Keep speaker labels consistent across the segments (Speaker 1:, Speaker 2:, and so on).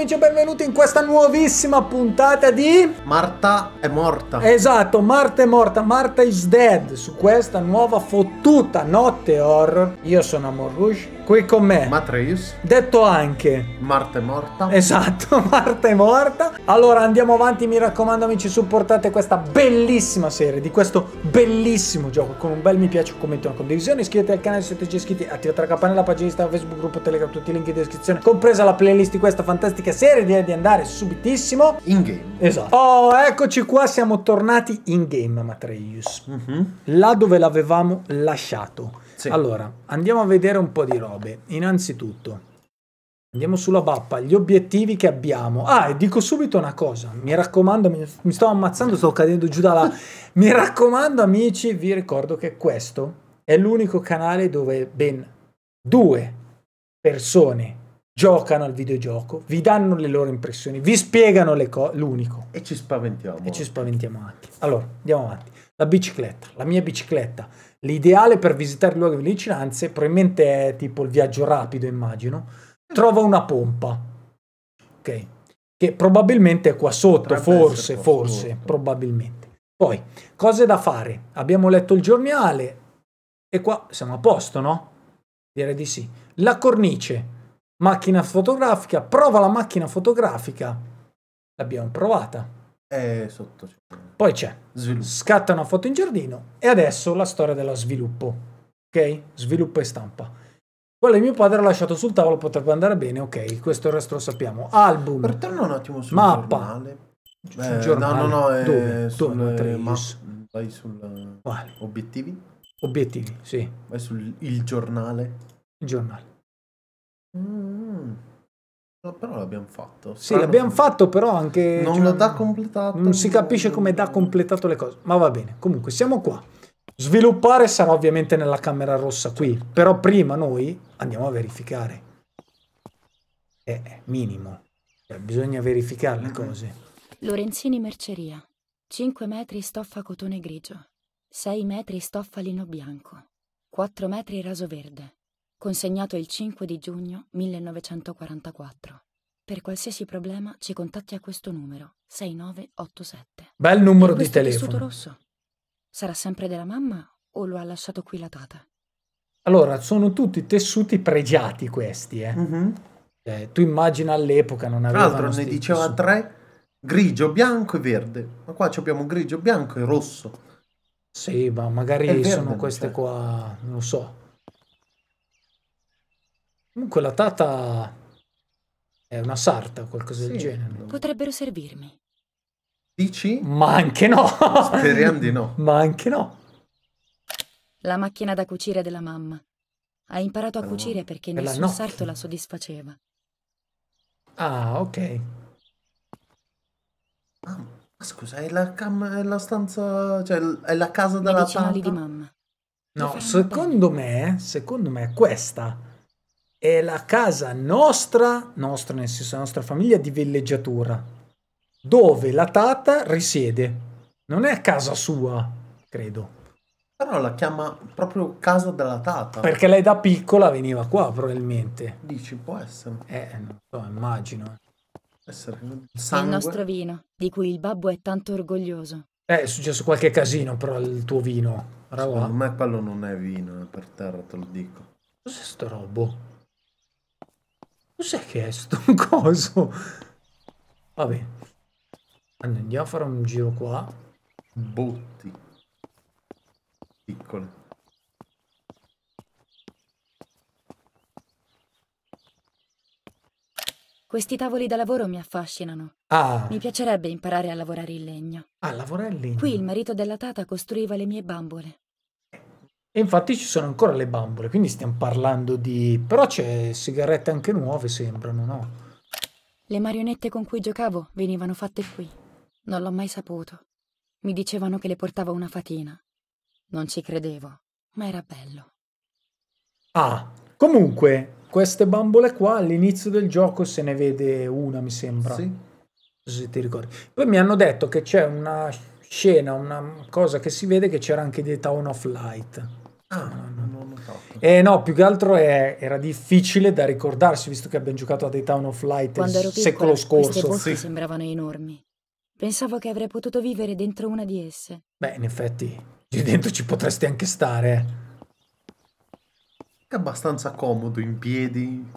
Speaker 1: amici e benvenuti in questa nuovissima puntata di... Marta è morta. Esatto, Marta è morta, Marta is dead, su questa nuova fottuta notte horror. Io sono Amor Rouge qui con me. Matreus. Detto anche.
Speaker 2: Marta è morta.
Speaker 1: Esatto, Marta è morta. Allora andiamo avanti, mi raccomando amici, supportate questa bellissima serie di questo bellissimo gioco con un bel mi piace, un commento, una condivisione, iscrivetevi al canale se siete già iscritti, attivate la campanella, pagina Instagram, Facebook, gruppo Telegram, tutti i link in descrizione, compresa la playlist di questa fantastica serie, direi di andare subitissimo. In game. Esatto. Oh, eccoci qua, siamo tornati in game, Matreus. Mm -hmm. Là dove l'avevamo lasciato. Sì. Allora, andiamo a vedere un po' di robe. Innanzitutto, andiamo sulla mappa, gli obiettivi che abbiamo. Ah, e dico subito una cosa, mi raccomando, mi, mi sto ammazzando, sto cadendo giù dalla... mi raccomando amici, vi ricordo che questo è l'unico canale dove ben due persone giocano al videogioco, vi danno le loro impressioni, vi spiegano le cose, l'unico. E ci spaventiamo. E ci spaventiamo anche. Allora, andiamo avanti la bicicletta, la mia bicicletta. L'ideale per visitare i luoghi di vicinanze probabilmente è tipo il viaggio rapido, immagino. Trova una pompa, ok? Che probabilmente è qua sotto, forse, qua forse, sotto. probabilmente. Poi, cose da fare. Abbiamo letto il giornale e qua siamo a posto, no? Direi di sì. La cornice, macchina fotografica, prova la macchina fotografica. L'abbiamo provata è sotto. Poi c'è. Sviluppo. Scatta una foto in giardino e adesso la storia dello sviluppo. Ok? Sviluppo e stampa. Quello di mio padre l'ha lasciato sul tavolo, potrebbe andare bene, ok, questo il resto lo sappiamo. Album. Ritorno un attimo sul mappa. giornale. Beh, giornale. No, no, no, eh, è dove? Sul, dove eh, ma,
Speaker 2: vai sul Quale? Eh, obiettivi. Obiettivi, sì. Vai sul il giornale. Il giornale. Però l'abbiamo fatto. Sì, Strano l'abbiamo fatto,
Speaker 1: però anche... Non cioè, lo
Speaker 2: completato.
Speaker 1: Non si capisce come dà completato le cose. Ma va bene, comunque siamo qua. Sviluppare sarà ovviamente nella camera rossa qui, però prima noi andiamo a verificare. È eh, minimo. Cioè, bisogna verificare le cose.
Speaker 3: Lorenzini Merceria. 5 metri stoffa cotone grigio. 6 metri stoffa lino bianco. 4 metri raso verde consegnato il 5 di giugno 1944. Per qualsiasi problema ci contatti a questo numero 6987. Bel numero di telefono. tessuto rosso. Sarà sempre della mamma o lo ha lasciato qui la tata?
Speaker 1: Allora, sono tutti tessuti pregiati questi, eh. Mm -hmm. eh tu immagina all'epoca non avevano Tra l'altro ne
Speaker 2: diceva tessuti. tre, grigio, bianco e verde. Ma qua abbiamo grigio, bianco e rosso. Sì, ma magari verde, sono queste cioè. qua, non lo so. Comunque la tata
Speaker 1: è una sarta o qualcosa sì, del genere.
Speaker 3: Potrebbero servirmi.
Speaker 1: Dici? Ma anche no! Speriamo di no. Ma anche no.
Speaker 3: La macchina da cucire della mamma. Ha imparato a ah. cucire perché per nessun sarto la soddisfaceva.
Speaker 2: Ah, ok. Ah, scusa, è la, è la, stanza... cioè è la casa della tata? di mamma.
Speaker 1: No, secondo me, secondo me è questa è la casa nostra, nostra nel senso la nostra famiglia di villeggiatura, dove la tata risiede. Non è casa sua, credo.
Speaker 2: Però la chiama proprio casa della tata. Perché
Speaker 1: lei da piccola veniva qua, probabilmente.
Speaker 2: Dici, può essere. Eh, non
Speaker 1: so, immagino. Essere sangue. Il nostro
Speaker 3: vino, di cui il babbo è tanto orgoglioso.
Speaker 1: Eh, è successo qualche casino, però il tuo vino.
Speaker 2: Bravo. Secondo me quello non è vino, è per terra, te lo dico. Cos'è sto robo? Cos'è che è sto coso? Vabbè. Andiamo a
Speaker 1: fare un giro qua.
Speaker 2: Botti. Piccole.
Speaker 3: Questi tavoli da lavoro mi affascinano. Ah. Mi piacerebbe imparare a lavorare in legno. A lavorare in legno? Qui il marito della tata costruiva le mie bambole.
Speaker 1: E infatti ci sono ancora le bambole, quindi stiamo parlando di... Però c'è sigarette anche nuove, sembrano, no?
Speaker 3: Le marionette con cui giocavo venivano fatte qui. Non l'ho mai saputo. Mi dicevano che le portava una fatina. Non ci credevo, ma era bello.
Speaker 1: Ah, comunque, queste bambole qua all'inizio del gioco se ne vede una, mi sembra. Sì. Se ti ricordi. Poi mi hanno detto che c'è una scena, una cosa che si vede che c'era anche di Town of Light.
Speaker 3: Ah, non ho
Speaker 1: notato. Eh, no, più che altro è, era difficile da ricordarsi, visto che abbiamo giocato a The Town of Light il secolo scorso. Queste sì.
Speaker 3: sembravano enormi. Pensavo che avrei potuto vivere dentro una di esse.
Speaker 2: Beh, in effetti, lì dentro ci potresti anche stare. Eh. È abbastanza comodo in piedi.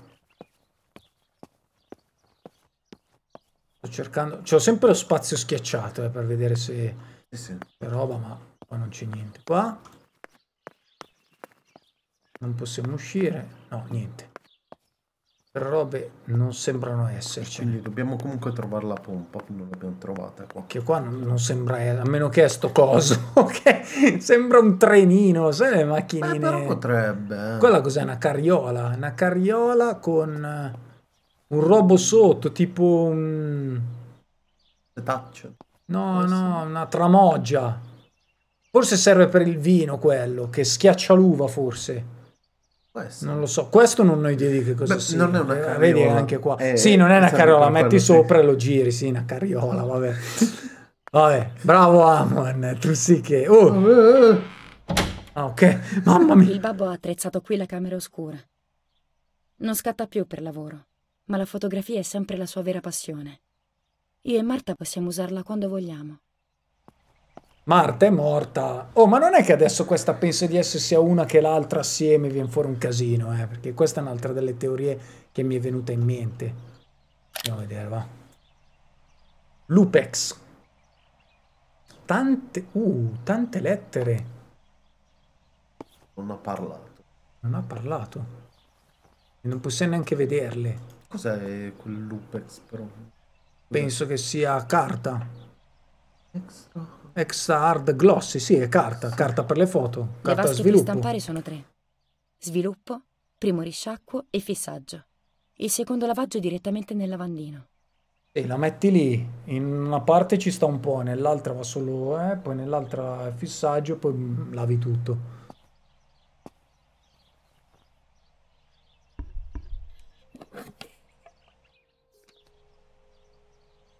Speaker 2: Sto cercando... C'ho sempre lo spazio schiacciato
Speaker 1: eh, per vedere se... Sì, sì. C'è roba, ma qua non c'è niente. Qua... Non possiamo uscire. No, niente. Robe non sembrano esserci. Quindi dobbiamo comunque trovare la pompa, non l'abbiamo trovata qua. Che qua non, non sembra, eh, a meno che è sto coso, ok? sembra un trenino, sai le macchinine? Beh,
Speaker 2: potrebbe. Eh.
Speaker 1: Quella cos'è? Una carriola. Una carriola con eh, un robo sotto, tipo un... Setaccio. No, no, una tramoggia. Forse serve per il vino quello, che schiaccia l'uva forse. Non lo so, questo non ho idea di che cosa Beh, sia. Non è una eh, carriola. Vedi anche qua. Eh, sì, non è una carriola, metti sopra e lo giri, sì, una carriola, vabbè. vabbè, bravo Amon, tu sì che... Oh. Ah, ok,
Speaker 3: mamma mia. Il babbo ha attrezzato qui la camera oscura. Non scatta più per lavoro, ma la fotografia è sempre la sua vera passione. Io e Marta possiamo usarla quando vogliamo.
Speaker 1: Marta è morta. Oh, ma non è che adesso questa pensa di essere sia una che l'altra assieme viene fuori un casino, eh? Perché questa è un'altra delle teorie che mi è venuta in mente. Andiamo a vedere, va. Lupex. Tante, uh, tante lettere. Non ha parlato. Non ha parlato. E non possiamo neanche vederle. Cos'è quel Lupex, però? Penso che sia carta. Extra ex hard glossy, sì, è carta, carta per le foto, carta le vasche per stampare
Speaker 3: sono tre. Sviluppo, primo risciacquo e fissaggio. Il secondo lavaggio direttamente nel lavandino.
Speaker 1: E la metti lì, in una parte ci sta un po', nell'altra va solo, eh, poi nell'altra fissaggio, poi mm, lavi tutto.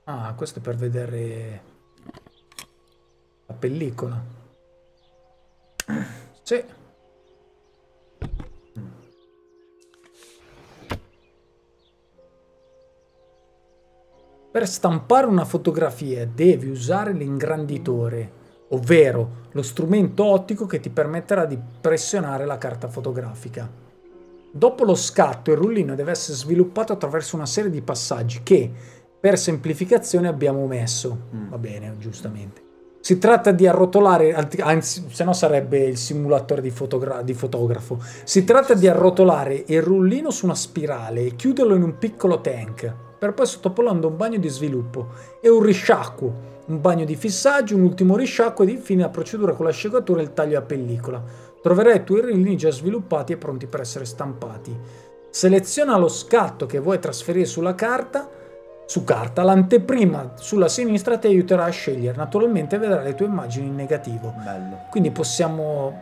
Speaker 1: Ah, questo è per vedere la pellicola. Sì. Per stampare una fotografia devi usare l'ingranditore, ovvero lo strumento ottico che ti permetterà di pressionare la carta fotografica. Dopo lo scatto il rullino deve essere sviluppato attraverso una serie di passaggi che, per semplificazione, abbiamo messo. Mm. Va bene, giustamente. Si tratta di arrotolare, anzi, se no sarebbe il simulatore di, fotogra- di, fotografo. Si tratta di arrotolare il rullino su una spirale e chiuderlo in un piccolo tank, per poi sottoporlo un bagno di sviluppo e un risciacquo, un bagno di fissaggio, un ultimo risciacquo ed infine la procedura con la l'asciugatura e il taglio a pellicola. Troverai i tuoi rullini già sviluppati e pronti per essere stampati. Seleziona lo scatto che vuoi trasferire sulla carta su carta, l'anteprima sulla sinistra ti aiuterà a scegliere. Naturalmente vedrà le tue immagini in negativo. Bello. Quindi possiamo,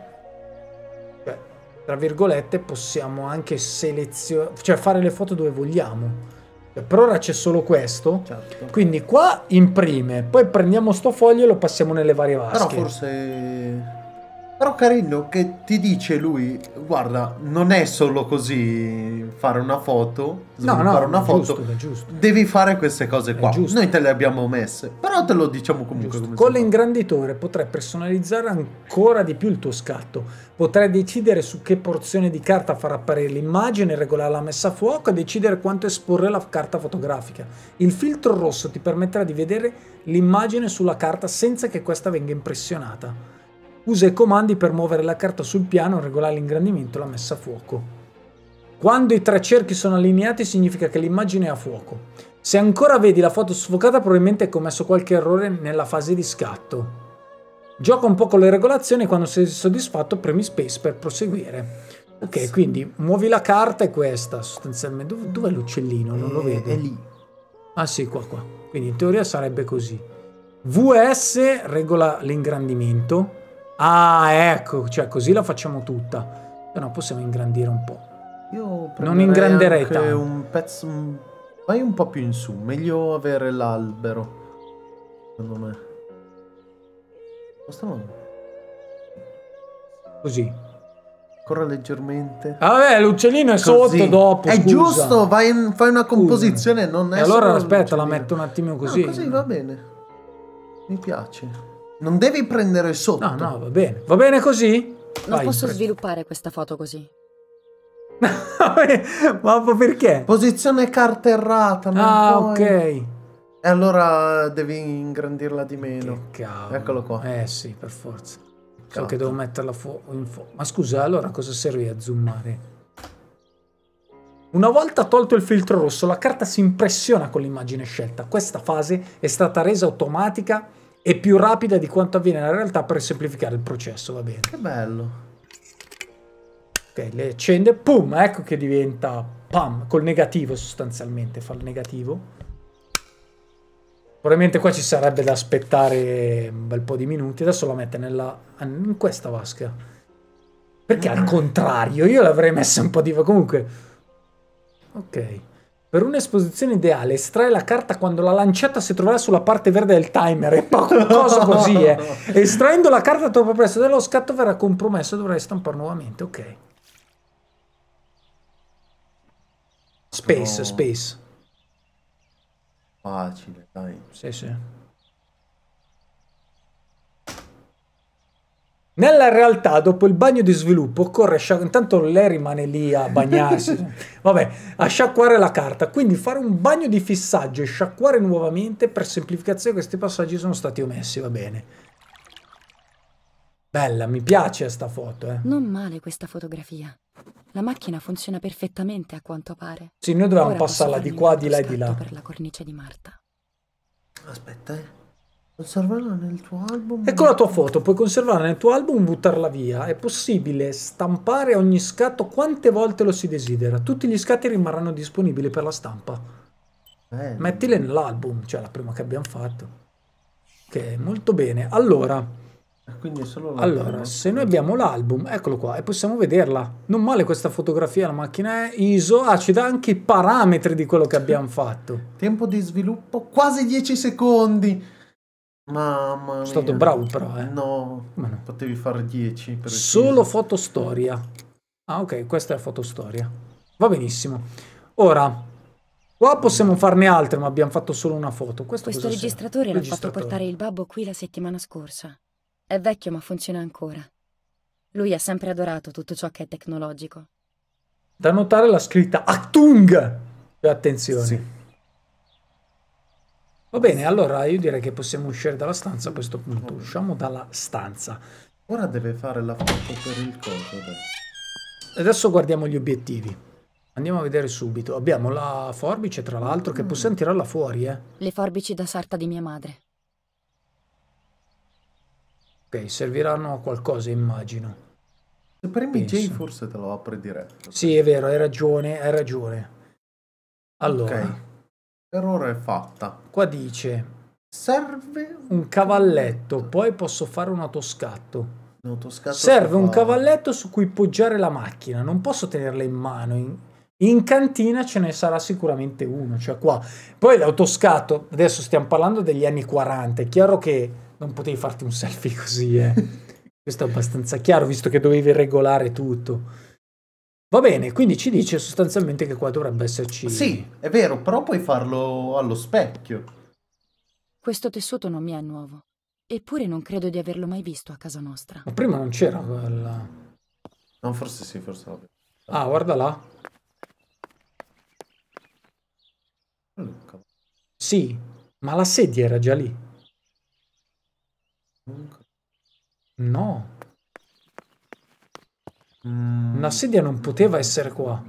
Speaker 1: cioè, tra virgolette, possiamo anche selezionare, cioè fare le foto dove vogliamo. Cioè, per ora c'è solo questo. Certo. Quindi qua imprime, poi prendiamo sto
Speaker 2: foglio e lo passiamo nelle varie vasche. Però forse però carino che ti dice lui, guarda, non è solo così fare una foto, no, no, fare una foto, giusto, giusto. devi fare queste cose qua. Noi te le abbiamo messe, però te lo diciamo
Speaker 1: comunque. Con l'ingranditore potrai personalizzare ancora di più il tuo scatto, potrai decidere su che porzione di carta far apparire l'immagine, regolare la messa a fuoco e decidere quanto esporre la carta fotografica. Il filtro rosso ti permetterà di vedere l'immagine sulla carta senza che questa venga impressionata usa i comandi per muovere la carta sul piano, regolare l'ingrandimento e la messa a fuoco. Quando i tre cerchi sono allineati significa che l'immagine è a fuoco. Se ancora vedi la foto sfocata probabilmente hai commesso qualche errore nella fase di scatto. Gioca un po' con le regolazioni e quando sei soddisfatto premi space per proseguire. Ok, quindi muovi la carta e questa sostanzialmente. Dov'è dov l'uccellino? Non lo eh, vedo. È lì. Ah sì, qua qua. Quindi in teoria sarebbe così. VS regola l'ingrandimento Ah, ecco, cioè così la facciamo tutta. Se no possiamo ingrandire un po'.
Speaker 2: Io non ingranderei tanto. un pezzo... Vai un po' più in su, meglio avere l'albero. Secondo me. Stiamo... Così. Ancora leggermente. Ah, vabbè, l'uccellino è così. sotto dopo. È scusa. giusto, vai in, fai una composizione, scusa. non è... E allora aspetta, la metto un attimo così. No, così va bene. Mi piace. Non devi prendere sotto. No, no, va bene. Va bene così? Non Vai, posso sviluppare
Speaker 3: questa foto così.
Speaker 2: Ma perché? Posizione carta errata. ah, puoi. ok. E allora devi ingrandirla di meno. Che cavolo. Eccolo qua. Eh sì, per forza. Cazzo. So che devo metterla in fuoco. Ma scusa,
Speaker 1: allora cosa serve a zoomare? Una volta tolto il filtro rosso, la carta si impressiona con l'immagine scelta. Questa fase è stata resa automatica e più rapida di quanto avviene nella realtà per semplificare il processo, va bene. Che bello. Ok, le accende, pum, ecco che diventa pam, col negativo sostanzialmente, fa il negativo. Probabilmente qua ci sarebbe da aspettare un bel po' di minuti, adesso la mette nella, in questa vasca. Perché al contrario? Io l'avrei messa un po' di... comunque... Ok. Per un'esposizione ideale, estrae la carta quando la lanciata si troverà sulla parte verde del timer. È poco cosa così, eh. Estraendo la carta troppo presto dello scatto verrà compromesso e dovrai stampare nuovamente. Ok.
Speaker 2: Space, no. space. Facile, dai. Sì, sì.
Speaker 1: Nella realtà, dopo il bagno di sviluppo, occorre sciacquare. Intanto lei rimane lì a bagnarsi, vabbè, a sciacquare la carta. Quindi fare un bagno di fissaggio e sciacquare nuovamente per semplificazione questi passaggi sono stati omessi, va bene. Bella, mi piace sta foto, eh.
Speaker 3: Non male questa fotografia. La macchina funziona perfettamente a quanto pare. Sì, noi dovevamo Ora passarla di qua, di là e di là. Per la cornice di Marta.
Speaker 2: Aspetta, eh. Conservarla nel tuo album? Ecco la
Speaker 1: tua foto, puoi conservarla nel tuo album o buttarla via. È possibile stampare ogni scatto quante volte lo si desidera. Tutti gli scatti rimarranno disponibili per la stampa. Bene. Mettile nell'album, cioè la prima che abbiamo fatto. Ok, molto bene. Allora,
Speaker 2: eh, Quindi è solo
Speaker 1: allora se noi abbiamo l'album, eccolo qua, e possiamo vederla. Non male questa fotografia, la macchina è ISO, ah, ci dà anche i parametri di quello
Speaker 2: che abbiamo fatto. Tempo di sviluppo, quasi 10 secondi. Mamma mia. Stato bravo però, eh. No, no. potevi fare 10 Solo fotostoria.
Speaker 1: Ah, ok, questa è la fotostoria. Va benissimo. Ora qua possiamo farne altre, ma abbiamo fatto solo una foto. Questo, Questo registratore l'ha fatto portare
Speaker 3: il babbo qui la settimana scorsa. È vecchio, ma funziona ancora. Lui ha sempre adorato tutto ciò che è tecnologico.
Speaker 1: Da notare la scritta Achtung! Cioè, attenzione. Sì. Va bene, allora io direi che possiamo uscire dalla stanza a questo punto. Usciamo dalla stanza. Ora deve fare la foto per il coso. Adesso guardiamo gli obiettivi. Andiamo a vedere subito. Abbiamo la forbice, tra l'altro, che mm. possiamo tirarla fuori, eh.
Speaker 3: Le forbici da sarta di mia madre.
Speaker 1: Ok, serviranno a qualcosa, immagino. Se premi J forse te lo
Speaker 2: apre diretto.
Speaker 1: Sì, è vero, hai ragione, hai ragione. Allora... Okay. Per ora è fatta. Qua dice,
Speaker 2: serve
Speaker 1: un cavalletto, poi posso fare un autoscatto.
Speaker 2: Un autoscatto serve un
Speaker 1: cavalletto su cui poggiare la macchina, non posso tenerla in mano. In, in cantina ce ne sarà sicuramente uno, cioè qua. Poi l'autoscatto, adesso stiamo parlando degli anni 40, è chiaro che non potevi farti un selfie così, eh. Questo è abbastanza chiaro, visto che dovevi regolare
Speaker 2: tutto. Va bene, quindi ci dice sostanzialmente che qua dovrebbe esserci... Sì, è vero, però puoi farlo allo specchio.
Speaker 3: Questo tessuto non mi è nuovo, eppure non credo di averlo mai visto a casa nostra.
Speaker 2: Ma prima non c'era quella... No, forse sì, forse no.
Speaker 1: Ah, guarda là. Sì, ma la sedia era già lì. No.
Speaker 2: Una
Speaker 1: mm. sedia non poteva essere qua.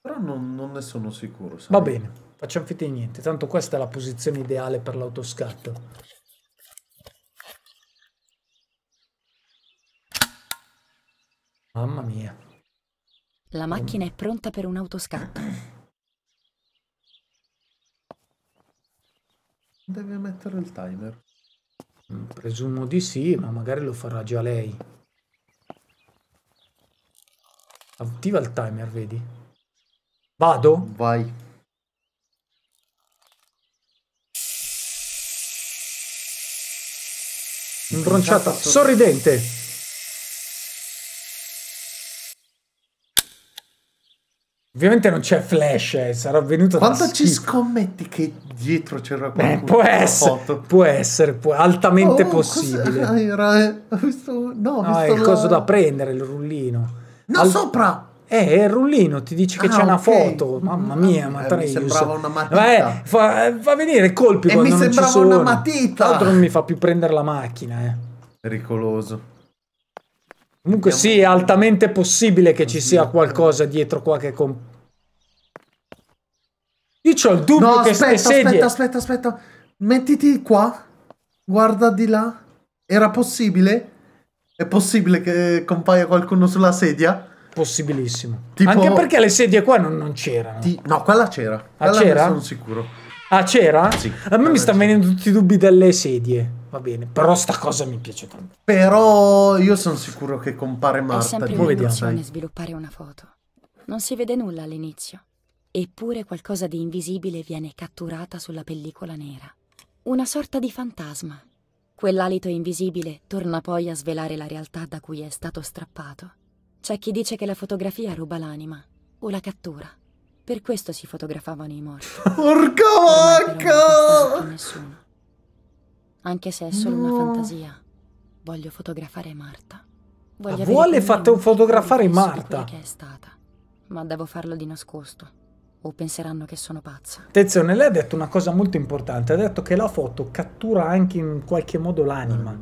Speaker 2: Però non, non ne sono sicuro. Sai? Va bene,
Speaker 1: facciamo finta di niente. Tanto questa è la posizione ideale per l'autoscatto.
Speaker 2: Mamma mia.
Speaker 3: La macchina è pronta per un autoscatto.
Speaker 2: Deve mettere il timer.
Speaker 1: Mm, presumo di sì, ma magari lo farà già lei. Attiva il timer, vedi? Vado?
Speaker 2: Vai. Imbronciata sorridente.
Speaker 1: Ovviamente non c'è flash, eh, sarà venuto Quando ci
Speaker 2: scommetti che dietro c'era eh, qualcuno? Beh, può, essere, può
Speaker 1: essere, può altamente oh, possibile.
Speaker 2: Era, ho visto, no, ho no, visto è il coso da prendere,
Speaker 1: il rullino. No, al... sopra! Eh, è il rullino, ti dice che ah, c'è okay. una foto. Mamma eh, mia, ma eh, Mi sembrava una
Speaker 2: matita. Beh,
Speaker 1: fa, fa venire i colpi e quando mi sembrava una matita. Altro non mi fa più prendere la macchina, eh.
Speaker 2: Pericoloso.
Speaker 1: Comunque Andiamo. sì, è altamente possibile che ci sia qualcosa dietro qua che comp...
Speaker 2: Io ho il dubbio no, che aspetta, sedie... aspetta, aspetta, aspetta. Mettiti qua. Guarda di là. Era possibile? È possibile che compaia qualcuno sulla sedia? Possibilissimo. Tipo... Anche perché le sedie qua non, non c'erano. Ti... No,
Speaker 1: quella c'era. Ah, c'era? Sono
Speaker 2: sicuro. Ah, c'era? Sì. A me mi stanno venendo tutti i dubbi delle sedie.
Speaker 1: Va bene, però sta cosa mi piace tanto.
Speaker 2: Però io sono sicuro che compare Marta. È sempre un'illusione
Speaker 3: sviluppare una foto. Non si vede nulla all'inizio. Eppure qualcosa di invisibile viene catturata sulla pellicola nera. Una sorta di fantasma Quell'alito invisibile torna poi a svelare la realtà da cui è stato strappato. C'è chi dice che la fotografia ruba l'anima o la cattura. Per questo si fotografavano i morti. Porca vacca! Nessuno. Anche se è solo no. una fantasia, voglio fotografare Marta. Voglio vuole fate fotografare Marta. Che è stata, ma devo farlo di nascosto o penseranno che sono pazza.
Speaker 1: Attenzione, lei ha detto una cosa molto importante, ha detto che la foto cattura anche in qualche modo l'anima.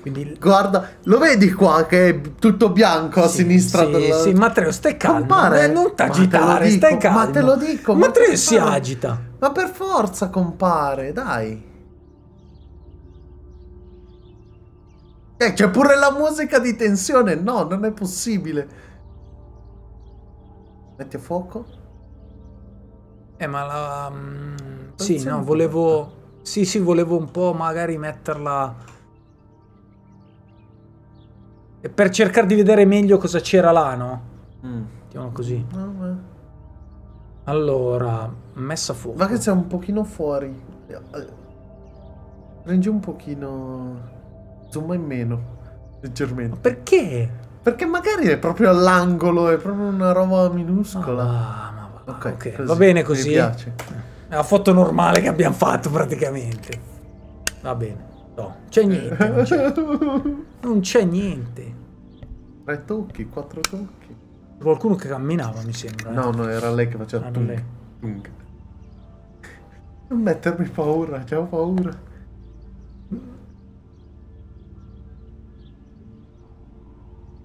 Speaker 1: Quindi...
Speaker 2: Guarda, lo vedi qua che è tutto bianco a sì, sinistra? Sì, della... sì, Matteo, stai calmo, compare. Eh, non t'agitare, stai calmo. Ma te lo dico. Matteo si agita. Ma per forza compare, dai. Eh, c'è pure la musica di tensione, no, non è possibile. Metti a fuoco.
Speaker 1: Eh, ma la... Mm,
Speaker 2: sì, no, volevo... Sì, sì, volevo un
Speaker 1: po' magari metterla... E per cercare di vedere meglio cosa c'era là, no? Mm. Diciamo così. Mm. Allora, messa fuori. Ma che
Speaker 2: c'è un pochino fuori. Prendi un pochino... Zoom in meno, leggermente. Ma perché? Perché magari è proprio all'angolo, è proprio una roba minuscola. Ah. Ok, okay. va bene così. Mi piace.
Speaker 1: È una foto normale che abbiamo fatto praticamente.
Speaker 2: Va bene. No,
Speaker 1: c'è niente. Non c'è niente.
Speaker 2: Tre tocchi, quattro tocchi. Qualcuno che camminava, mi sembra. Eh. No, no, era lei che faceva ah, tutto. Non mettermi paura, c'ho paura.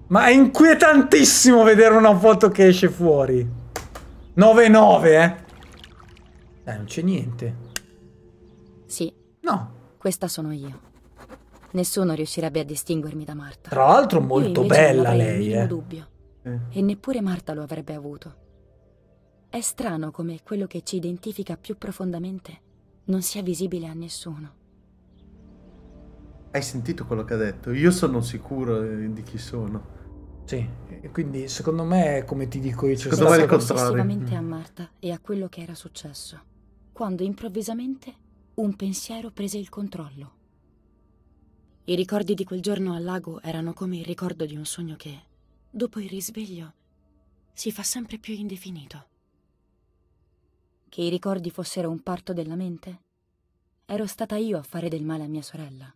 Speaker 1: Ma è inquietantissimo vedere una foto che esce fuori. 9-9, eh. Dai, non c'è niente.
Speaker 3: Sì. No. Questa sono io. Nessuno riuscirebbe a distinguermi da Marta. Tra l'altro molto bella non lei, eh. dubbio. Eh. E neppure Marta lo avrebbe avuto. È strano come quello che ci identifica più profondamente non sia visibile a nessuno.
Speaker 2: Hai sentito quello che ha detto? Io sono sicuro eh, di chi sono.
Speaker 1: Sì, e quindi secondo me, come ti dico io, c'è stato successivamente a
Speaker 3: mm. Marta e a quello che era successo, quando improvvisamente un pensiero prese il controllo. I ricordi di quel giorno al lago erano come il ricordo di un sogno che, dopo il risveglio, si fa sempre più indefinito. Che i ricordi fossero un parto della mente? Ero stata io a fare del male a mia sorella.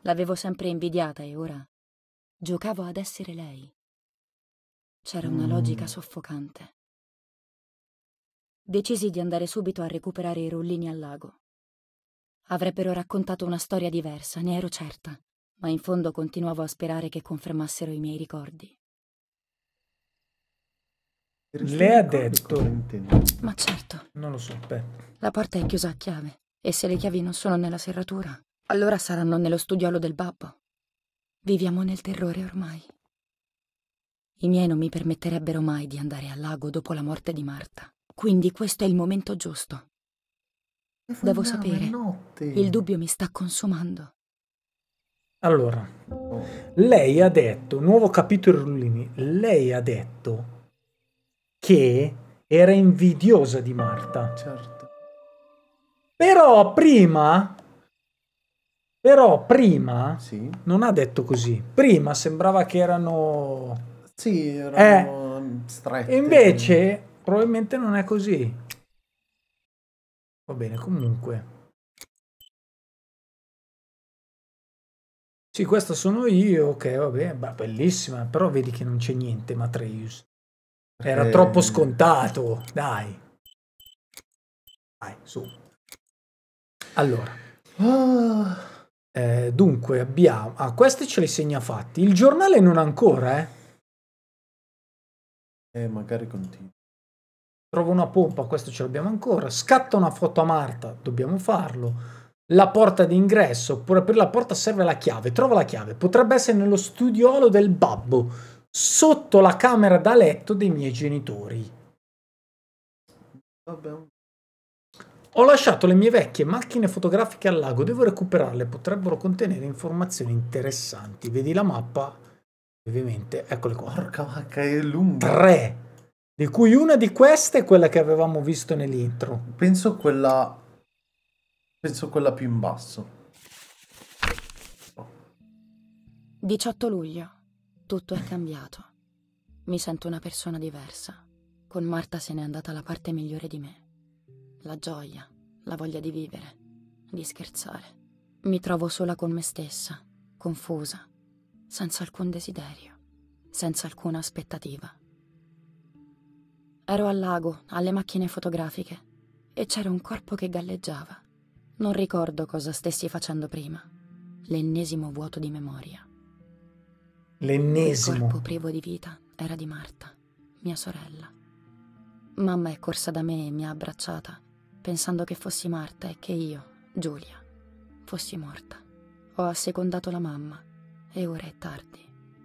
Speaker 3: L'avevo sempre invidiata e ora Giocavo ad essere lei. C'era una logica mm. soffocante. Decisi di andare subito a recuperare i rollini al lago. Avrebbero raccontato una storia diversa, ne ero certa, ma in fondo continuavo a sperare che confermassero i miei ricordi.
Speaker 1: Le ha detto.
Speaker 2: Ma certo. Non lo so, beh.
Speaker 3: La porta è chiusa a chiave e se le chiavi non sono nella serratura, allora saranno nello studiolo del babbo. Viviamo nel terrore ormai. I miei non mi permetterebbero mai di andare al lago dopo la morte di Marta, quindi questo è il momento giusto. Devo sapere, il dubbio mi sta consumando.
Speaker 1: Allora, oh. lei ha detto, nuovo capitolo Rullini, lei ha detto che era invidiosa di Marta. Certo. Però prima però prima sì. non ha detto così. Prima sembrava che erano... Sì, erano eh, strette. E invece probabilmente non è così. Va bene, comunque. Sì, questa sono io, ok, vabbè, bellissima, però vedi che non c'è niente Matreus.
Speaker 2: Era eh... troppo
Speaker 1: scontato, dai. Dai, su. Allora.
Speaker 2: Ah.
Speaker 1: Eh, dunque abbiamo... Ah, questi ce li segna fatti. Il giornale non ancora, eh? Eh, magari continua. Trovo una pompa, questo ce l'abbiamo ancora. Scatta una foto a Marta, dobbiamo farlo. La porta d'ingresso, oppure per la porta serve la chiave. Trova la chiave. Potrebbe essere nello studiolo del babbo, sotto la camera da letto dei miei genitori. Vabbè, ho lasciato le mie vecchie macchine fotografiche al lago, devo recuperarle, potrebbero contenere informazioni interessanti. Vedi la mappa? Ovviamente, eccole qua. Porca vacca, è lunga. Tre! Di cui una di queste è quella che avevamo visto nell'intro.
Speaker 2: Penso quella... Penso quella più in basso.
Speaker 3: 18 luglio. Tutto è cambiato. Mi sento una persona diversa. Con Marta se n'è andata la parte migliore di me la gioia, la voglia di vivere, di scherzare. Mi trovo sola con me stessa, confusa, senza alcun desiderio, senza alcuna aspettativa. Ero al lago, alle macchine fotografiche, e c'era un corpo che galleggiava. Non ricordo cosa stessi facendo prima. L'ennesimo vuoto di memoria.
Speaker 1: L'ennesimo. Il corpo
Speaker 3: privo di vita era di Marta, mia sorella. Mamma è corsa da me e mi ha abbracciata pensando che fossi Marta e che io, Giulia, fossi morta. Ho assecondato la mamma e ora è tardi.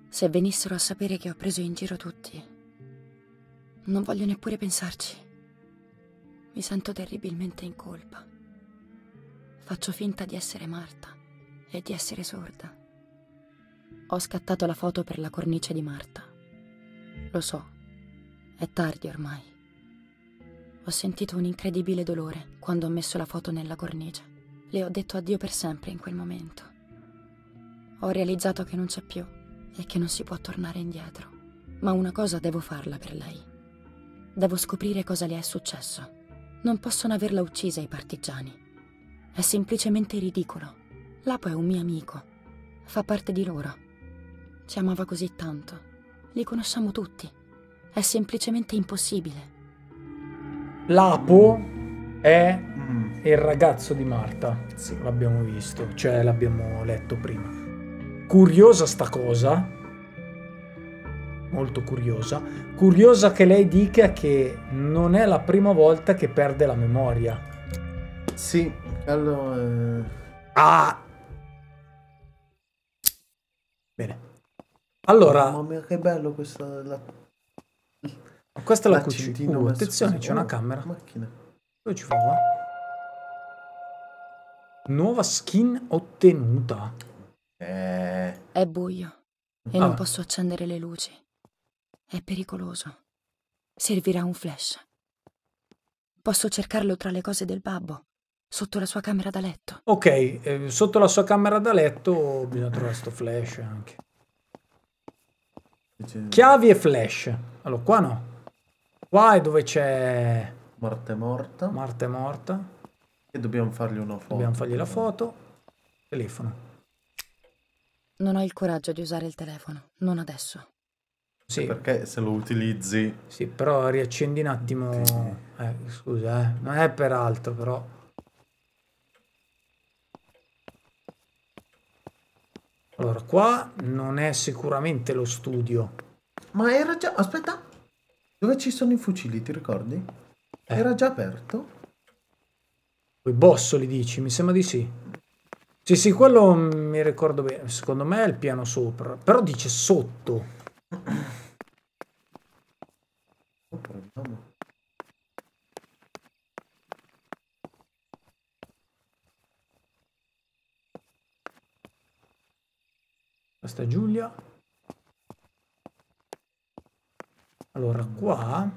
Speaker 3: Se venissero a sapere che ho preso in giro tutti, non voglio neppure pensarci. Mi sento terribilmente in colpa. Faccio finta di essere Marta e di essere sorda. Ho scattato la foto per la cornice di Marta. Lo so, è tardi ormai. Ho sentito un incredibile dolore quando ho messo la foto nella cornice. Le ho detto addio per sempre in quel momento. Ho realizzato che non c'è più e che non si può tornare indietro. Ma una cosa devo farla per lei. Devo scoprire cosa le è successo. Non possono averla uccisa i partigiani. È semplicemente ridicolo. Lapo è un mio amico. Fa parte di loro. Ci amava così tanto. Li conosciamo tutti. È semplicemente impossibile. L'apo
Speaker 1: mm. è il ragazzo di Marta. Sì. L'abbiamo visto, cioè l'abbiamo letto prima. Curiosa sta cosa, molto curiosa. Curiosa che lei dica che non è la prima volta che perde la memoria.
Speaker 2: Sì, allora... Eh.
Speaker 1: Ah! Bene. Allora... Oh,
Speaker 2: mamma mia, che bello questa... La questa è la, la cucina. Uh, attenzione, c'è una camera. Dove ci fa qua? Nuova
Speaker 1: skin ottenuta.
Speaker 2: Eh.
Speaker 3: È buio e ah. non posso accendere le luci. È pericoloso. Servirà un flash. Posso cercarlo tra le cose del babbo, sotto la sua camera da letto.
Speaker 1: Ok, eh, sotto la sua camera da letto bisogna trovare sto flash anche. Chiavi e flash. Allora, qua no qua è dove c'è...
Speaker 2: Marte morta. Marte morta. E dobbiamo fargli una foto. Dobbiamo fargli la foto. Telefono.
Speaker 3: Non ho il coraggio di usare il telefono, non adesso.
Speaker 2: Sì. Perché se lo utilizzi... Sì,
Speaker 1: però riaccendi un attimo... Sì. Eh, scusa, eh. Non è per altro, però... Allora, qua non è sicuramente lo
Speaker 2: studio. Ma era già... Aspetta. Dove ci sono i fucili, ti ricordi? Eh. Era già aperto? Quei bossoli dici, mi sembra di sì.
Speaker 1: Sì, sì, quello mi ricordo bene. Secondo me è il piano sopra. Però dice sotto. Questa è Giulia. Allora, mm. qua...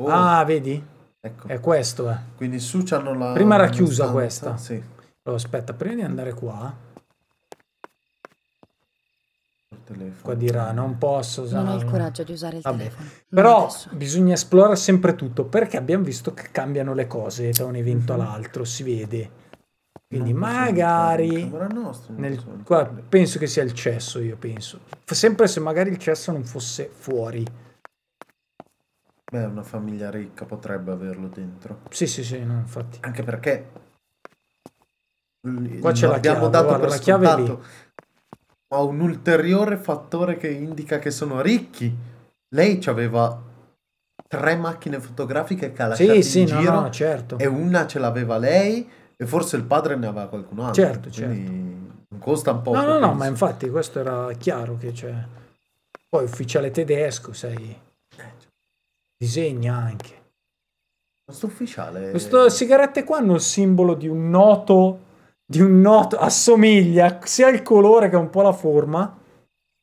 Speaker 1: Oh. Ah, vedi? Ecco. È questo, eh. Quindi su c'hanno la... Prima era chiusa stanza. questa. Sì. Allora, aspetta, prima di andare qua... Qua dirà, non posso usare... Non ho il coraggio
Speaker 3: di usare il Vabbè. telefono.
Speaker 1: Però adesso. bisogna esplorare sempre tutto, perché abbiamo visto che cambiano le cose da un evento mm -hmm. all'altro, si vede. Quindi non magari... Nostra, nel... qua penso che sia il cesso, io penso. Sempre se magari
Speaker 2: il cesso non fosse fuori. Beh, una famiglia ricca potrebbe averlo dentro. Sì, sì, sì, no, infatti. Anche perché... Qua c'è la dato guarda, per la chiave lì. Ma un ulteriore fattore che indica che sono ricchi. Lei aveva tre macchine fotografiche che ha lasciato sì, sì, giro, no, no, certo. e una ce l'aveva lei e forse il padre ne aveva qualcun altro. Certo, certo. costa un po'. No, no, penso. no, ma
Speaker 1: infatti questo era chiaro che c'è. Poi ufficiale tedesco, sai Disegna anche.
Speaker 2: Questo ufficiale... Questo
Speaker 1: sigarette qua hanno il simbolo di un noto... Di un noto... Assomiglia sia il colore che un po' la forma,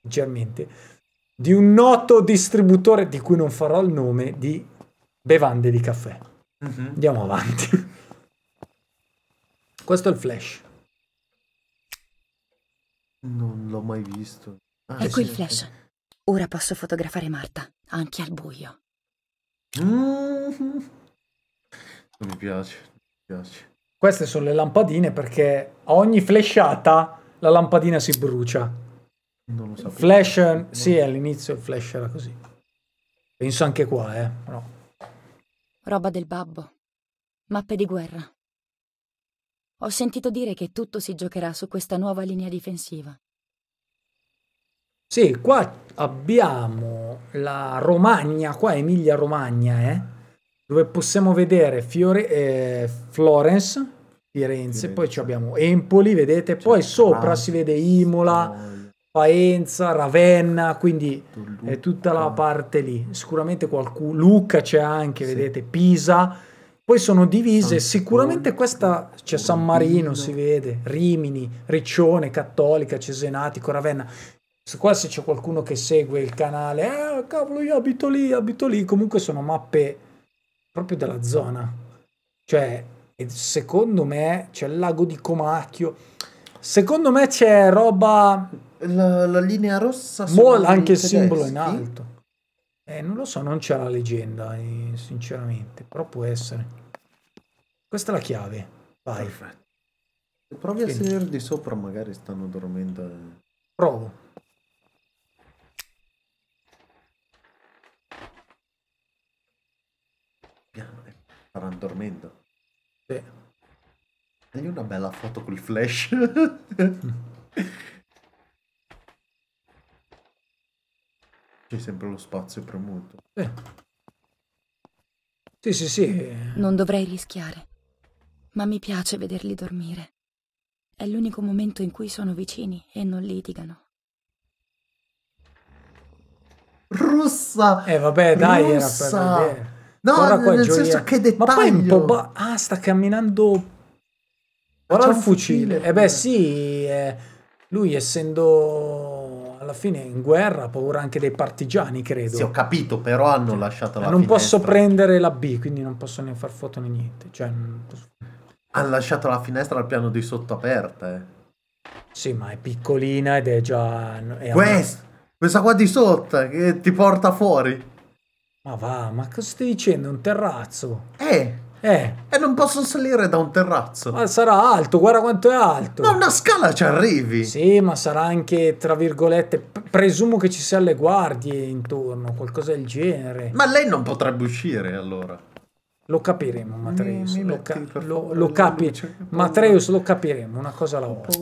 Speaker 1: sinceramente, di un noto distributore, di cui non farò il nome, di bevande di caffè. Uh mhm. -huh. Andiamo avanti. Questo è il flash.
Speaker 2: Non l'ho mai visto. Ah, ecco sì, il
Speaker 3: flash. Ora posso fotografare Marta, anche al buio. Mm.
Speaker 2: Non mi piace, mi piace.
Speaker 3: Queste sono le lampadine perché
Speaker 2: a
Speaker 1: ogni flashata la lampadina si brucia. Non lo sapevo. Flash, non... sì, all'inizio il flash era così. Penso anche qua, eh. No.
Speaker 3: Roba del babbo. Mappe di guerra. Ho sentito dire che tutto si giocherà su questa nuova linea difensiva.
Speaker 1: Sì, qua abbiamo la Romagna, qua Emilia Romagna, eh, dove possiamo vedere Fiore, eh, Florence, Firenze, poi abbiamo Empoli, vedete, poi sopra si vede Imola. Faenza, Ravenna, quindi Luca. è tutta la parte lì. Sicuramente qualcuno, Lucca c'è anche, sì. vedete, Pisa. Poi sono divise, San sicuramente San questa c'è San Marino, si vede, Rimini, Riccione, Cattolica, Cesenatico, Ravenna. Qua se c'è qualcuno che segue il canale, ah cavolo io abito lì, abito lì, comunque sono mappe proprio della zona. Cioè, secondo me c'è il lago di Comacchio, secondo me c'è roba... La, la, linea rossa... Mol, anche il simbolo in alto. Eh, non lo so, non c'è la leggenda, eh, sinceramente, però può essere. Questa è la chiave. Vai. Perfetto.
Speaker 2: Provi Quindi. a sedere di sopra, magari stanno dormendo. Eh. Provo. Stavano dormendo. Sì. Dagli una bella foto col flash. C'è sempre lo spazio premuto.
Speaker 3: Sì. Sì, sì, sì. Non dovrei rischiare, ma mi piace vederli dormire. È l'unico momento in cui sono vicini e non litigano. Russa! Eh vabbè, dai, Russa! era per No, Guarda qua, nel gioia. senso che dettaglio. Ma poi un po' ba-
Speaker 1: ah, sta camminando Guarda il fucile. E eh beh, sì, eh, lui essendo alla fine in guerra ha paura
Speaker 2: anche dei partigiani, credo. Sì, ho capito, però hanno cioè, lasciato la Non finestra. posso
Speaker 1: prendere la B, quindi non posso né far foto né niente. Cioè, posso...
Speaker 2: Hanno lasciato la finestra al piano di sotto aperta, eh. Sì, ma è piccolina ed è già... È Quest, una... Questa qua di sotto, eh, che ti porta fuori. Ma va, ma cosa stai dicendo? È un terrazzo. Eh. Eh. E non posso salire da un terrazzo. Ma sarà alto, guarda quanto è alto.
Speaker 1: Ma una scala ci arrivi. Sì, ma sarà anche, tra virgolette, presumo che ci siano le guardie intorno, qualcosa del genere. Ma lei non
Speaker 2: potrebbe uscire allora.
Speaker 1: Lo capiremo, Matreus. Mi, mi lo, ca lo, lo capi Matreus, lo capiremo, una cosa alla volta.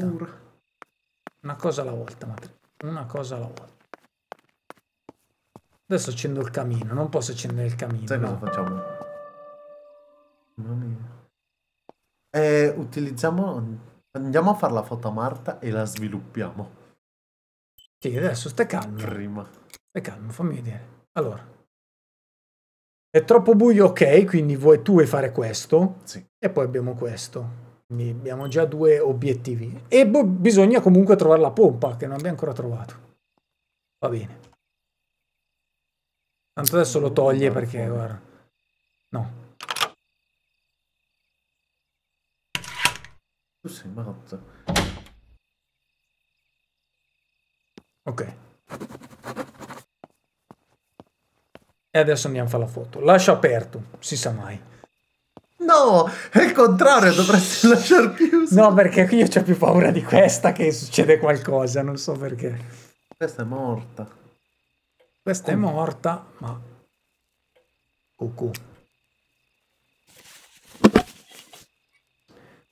Speaker 1: Una cosa alla volta, Matreus. Una cosa alla volta.
Speaker 2: Adesso accendo il camino, non posso accendere il camino. Sai cosa facciamo? Eh, utilizziamo... Andiamo a fare la foto a Marta e la sviluppiamo. Sì, adesso stai calmo. Prima. Stai calmo, fammi vedere. Allora. È troppo buio, ok, quindi
Speaker 1: vuoi, tu vuoi fare questo. Sì. E poi abbiamo questo. Quindi abbiamo già due obiettivi. E boh, bisogna comunque trovare la pompa, che non abbiamo ancora trovato. Va bene. Tanto adesso lo toglie perché, guarda. No.
Speaker 2: Tu sei matto. Ok.
Speaker 1: E adesso andiamo a fare la foto. Lascia aperto, si sa mai.
Speaker 2: No, è il contrario, dovresti lasciar chiuso. No, perché io ho più paura di questa che succede qualcosa, non so perché. Questa è morta.
Speaker 1: Questa è morta, ma... Cucù.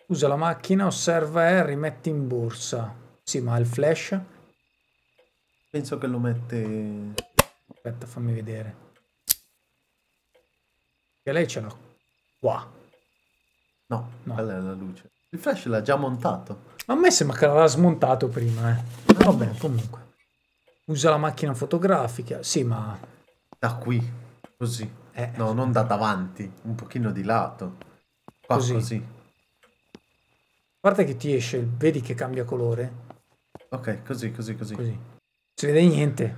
Speaker 1: Usa la macchina, osserva e rimetti in borsa. Sì, ma il flash?
Speaker 2: Penso che lo mette... Aspetta, fammi vedere. Che lei ce l'ha qua. No, no, quella è la luce. Il flash l'ha già montato.
Speaker 1: A me sembra che l'aveva smontato prima, eh. Ah, Vabbè, comunque. Usa la macchina
Speaker 2: fotografica. Sì, ma... Da qui, così. Eh. No, non da davanti, un pochino di lato. Qua così. così. Guarda che ti esce,
Speaker 1: vedi che cambia colore.
Speaker 2: Ok, così, così, così. così. Non
Speaker 1: si vede niente.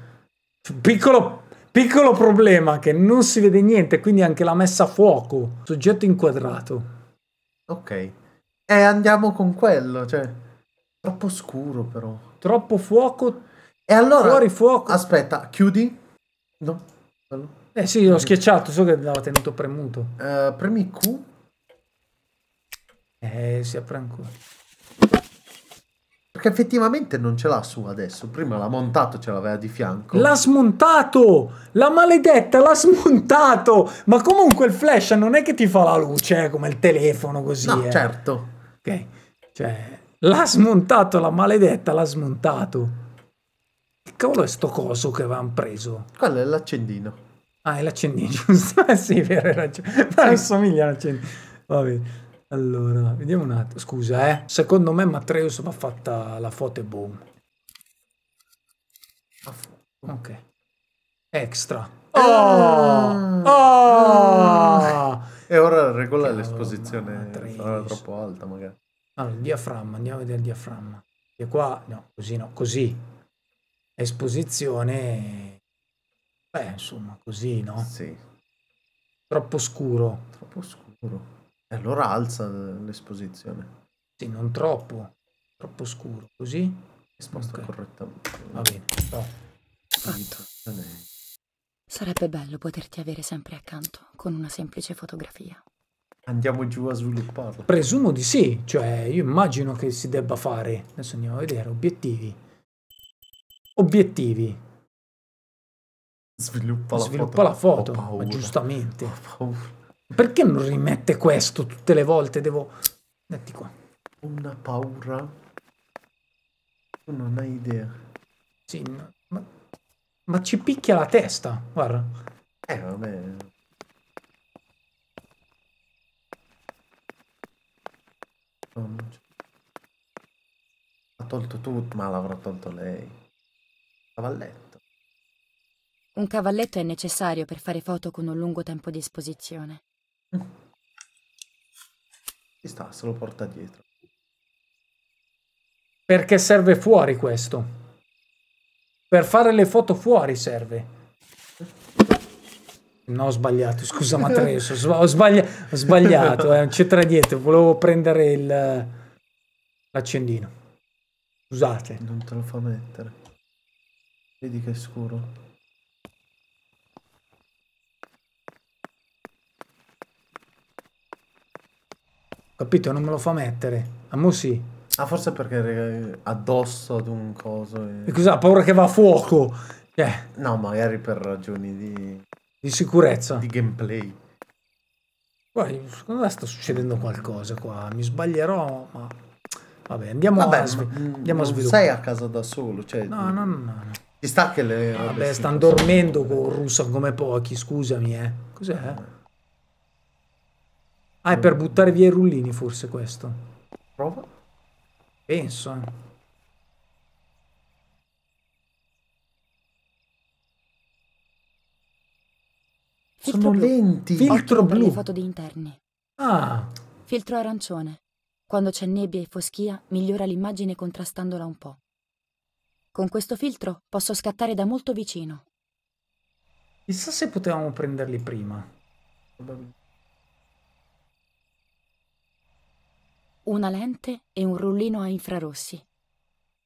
Speaker 1: Piccolo, piccolo problema che non si vede niente, quindi anche la messa a fuoco.
Speaker 2: Soggetto inquadrato. Ok. E eh, andiamo con quello, cioè... Troppo scuro però. Troppo fuoco, e allora... Fuori fuoco. Aspetta,
Speaker 1: chiudi. No. no. Eh sì, l'ho schiacciato, so che andava tenuto premuto. Uh,
Speaker 2: premi Q. Eh, si apre ancora. Perché effettivamente non ce l'ha su adesso. Prima l'ha montato, ce l'aveva di fianco. L'ha smontato! La maledetta l'ha smontato! Ma comunque il flash non è
Speaker 1: che ti fa la luce, eh, come il telefono così. No, eh. certo. Ok.
Speaker 2: Cioè, l'ha
Speaker 1: smontato, la maledetta l'ha smontato. Che cavolo è sto coso che avevamo preso? Quello è l'accendino. Ah, è l'accendino, giusto? Eh sì, vero, ragione. Ma assomiglia all'accendino. Va bene. Allora, vediamo un attimo. Scusa, eh. Secondo me Matreus va fatta la foto e boom. Ok.
Speaker 2: Extra. Oh! oh! E ora regola l'esposizione. Sarà troppo alta, magari.
Speaker 1: Allora, il diaframma, andiamo a vedere il diaframma. E qua, no, così no, così esposizione,
Speaker 2: beh, insomma, così, no? Sì.
Speaker 1: Troppo scuro.
Speaker 2: Troppo scuro. E allora alza l'esposizione. Sì, non troppo, troppo scuro, così? Esposto okay. correttamente. Va bene, no.
Speaker 3: Sarebbe bello poterti avere sempre accanto con una semplice fotografia.
Speaker 2: Andiamo giù a svilupparlo.
Speaker 1: Presumo di sì, cioè io immagino che si debba fare. Adesso andiamo a vedere obiettivi. Obiettivi.
Speaker 2: Sviluppa la Sviluppa
Speaker 1: foto. La foto ma giustamente. Perché non rimette questo tutte le volte? Devo... Metti qua. Una paura.
Speaker 2: Tu non hai idea. Sì, ma... ma
Speaker 1: ci picchia la testa,
Speaker 2: guarda. Eh, vabbè. ha tolto tutto, ma l'avrà tolto lei cavalletto.
Speaker 3: Un cavalletto è necessario per fare foto con un lungo tempo di esposizione. Mm.
Speaker 2: Ci sta, se lo porta dietro.
Speaker 1: Perché serve fuori questo? Per fare le foto fuori serve. No, ho sbagliato, scusa Matreso, ho, sbaglia ho sbagliato, eh, non c'entra tra dietro, volevo prendere l'accendino.
Speaker 2: Scusate. Non te lo fa mettere. Vedi che è scuro.
Speaker 1: Capito? Non me lo fa mettere. A mo sì.
Speaker 2: Ah, forse perché addosso ad un coso. E... E cosa? Ha
Speaker 1: paura che va a fuoco.
Speaker 2: Eh. No, magari per ragioni di... Di sicurezza. Di gameplay. Guarda, secondo me sta succedendo qualcosa qua. Mi
Speaker 1: sbaglierò, ma...
Speaker 2: Vabbè, andiamo Vabbè, a, mm, andiamo a sviluppare. sei a casa da solo, cioè... No, no, no, no. Ci sta che le... Vabbè, ah,
Speaker 1: stanno dormendo con Russo come pochi, scusami, eh. Cos'è? Ah, è per buttare via i rullini forse questo. Prova. Penso, eh.
Speaker 2: Sono filtro lenti. Blu. Filtro blu. Le foto
Speaker 3: di interni. Ah. Filtro arancione. Quando c'è nebbia e foschia, migliora l'immagine contrastandola un po'. Con questo filtro posso scattare da molto vicino.
Speaker 1: Chissà se potevamo prenderli prima.
Speaker 3: Una lente e un rullino a infrarossi.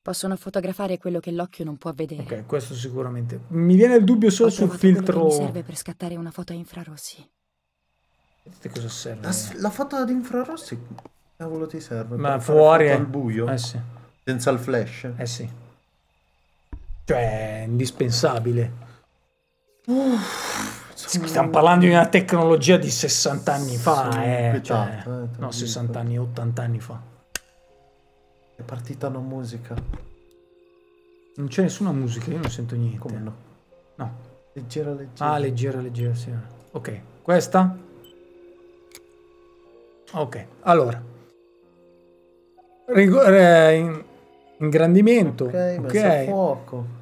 Speaker 3: Possono fotografare quello che l'occhio non può vedere.
Speaker 1: Ok, questo sicuramente. Mi viene il dubbio solo sul filtro. Mi serve
Speaker 3: per scattare una foto a infrarossi.
Speaker 2: Vedete cosa serve? La,
Speaker 3: la foto ad infrarossi. Cavolo ti
Speaker 2: serve? Ma fuori. Al buio. Eh sì.
Speaker 1: Senza il flash. Eh sì cioè indispensabile.
Speaker 2: Uff,
Speaker 1: stiamo parlando di una tecnologia di 60 anni fa, sì, eh, cioè, esatto, eh, no 60 anni, 80 anni fa.
Speaker 2: È partita una musica.
Speaker 1: Non c'è nessuna musica, io non sento niente. Come no? No. Leggera, leggera. Ah, leggera, leggera, sì. Ok, questa? Ok, allora. Rig- eh, ingrandimento. Ok, okay. fuoco.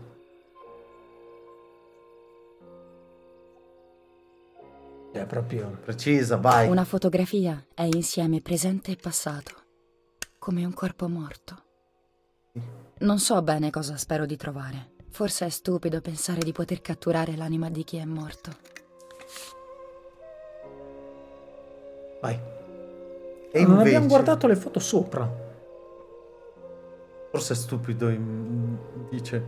Speaker 2: È proprio precisa, vai. Una
Speaker 3: fotografia è insieme presente e passato, come un corpo morto. Non so bene cosa spero di trovare. Forse è stupido pensare di poter catturare l'anima di chi è morto.
Speaker 2: Vai.
Speaker 1: E non invece... abbiamo guardato
Speaker 3: le foto sopra.
Speaker 2: Forse è stupido, dice.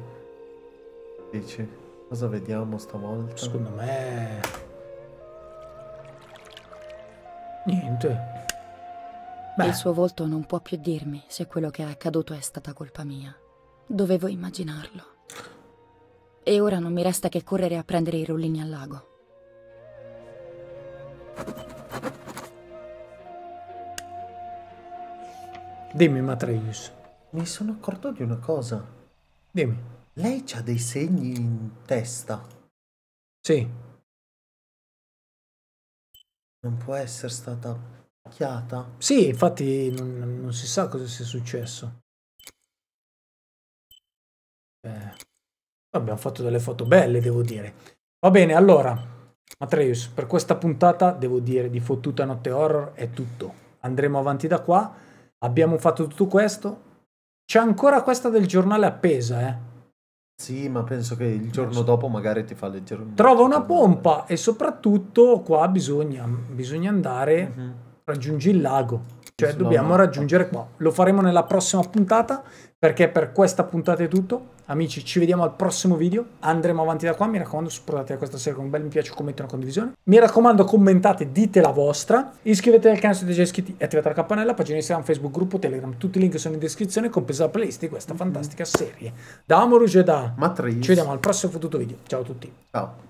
Speaker 2: Dice. Cosa vediamo stavolta? Secondo me
Speaker 3: Niente. Beh. Il suo volto non può più dirmi se quello che è accaduto è stata colpa mia. Dovevo immaginarlo. E ora non mi resta che correre a prendere i rollini al lago.
Speaker 2: Dimmi, Matreus. Mi sono accorto di una cosa. Dimmi. Lei ha dei segni in testa. Sì. Non può essere
Speaker 1: stata picchiata? Sì, infatti non, non si sa cosa sia successo. Eh, abbiamo fatto delle foto belle, devo dire. Va bene, allora, Atreus, per questa puntata, devo dire, di fottuta notte horror è tutto. Andremo avanti da qua. Abbiamo fatto tutto questo. C'è ancora questa del giornale appesa, eh.
Speaker 2: Sì, ma penso che il giorno dopo magari ti fa leggermente. Trova
Speaker 1: una pompa e soprattutto qua bisogna, bisogna andare, uh mhm. -huh. raggiungi il lago. Cioè no, dobbiamo no, raggiungere qua. Lo faremo nella prossima puntata perché per questa puntata è tutto. Amici, ci vediamo al prossimo video. Andremo avanti da qua. Mi raccomando, supportate questa serie con un bel mi piace, commento e una condivisione. Mi raccomando, commentate, dite la vostra. Iscrivetevi al canale se siete già iscritti e attivate la campanella. Pagina Instagram, Facebook, gruppo, Telegram. Tutti i link sono in descrizione, compresa la playlist di questa mm -hmm. fantastica serie. Da Amoruge e da Matrice. Ci vediamo al prossimo fottuto video. Ciao a tutti. Ciao.